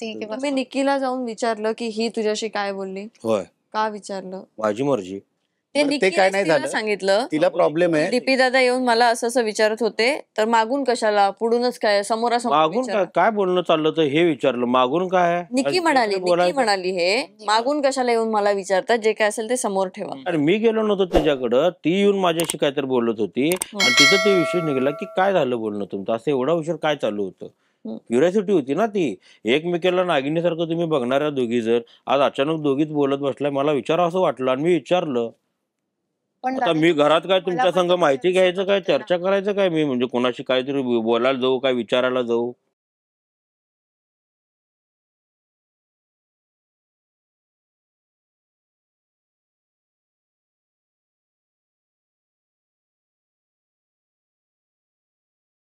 ठीक आहे मी निकीला जाऊन विचारलं की ही तुझ्याशी काय बोलली होय का विचारलं माझी मर्जी ते काय नाही झालं. सांगितलं तिला प्रॉब्लेम आहे डीपी दादा येऊन मला असं असं विचारत होते तर मागून कशाला पुढूनच काय समोरासमोर मागून काय बोलणं चाललं तर हे विचारलं मागून काय निकी म्हणाली निकी म्हणाली हे मागून कशाला येऊन मला विचारतात जे काय असेल ते समोर ठेवा अरे मी गेलो नव्हतो तिच्याकडं ती येऊन माझ्याशी काहीतरी बोलत होती आणि तिथं ते विषय निघाला की काय झालं बोलणं तुमचं असं एवढा विषय काय चालू होतं क्युरियोसिटी होती ना ती एकमेकाला नागिनीसारखं तुम्ही बघणाऱ्या दोघी जर आज अचानक दोघीच बोलत बसलाय मला विचारा असं वाटलं आणि मी विचारलं आता मी घरात काय तुमच्या संग माहिती घ्यायचं काय चर्चा करायचं काय मी म्हणजे कोणाशी काहीतरी बोलायला जाऊ काय विचारायला जाऊ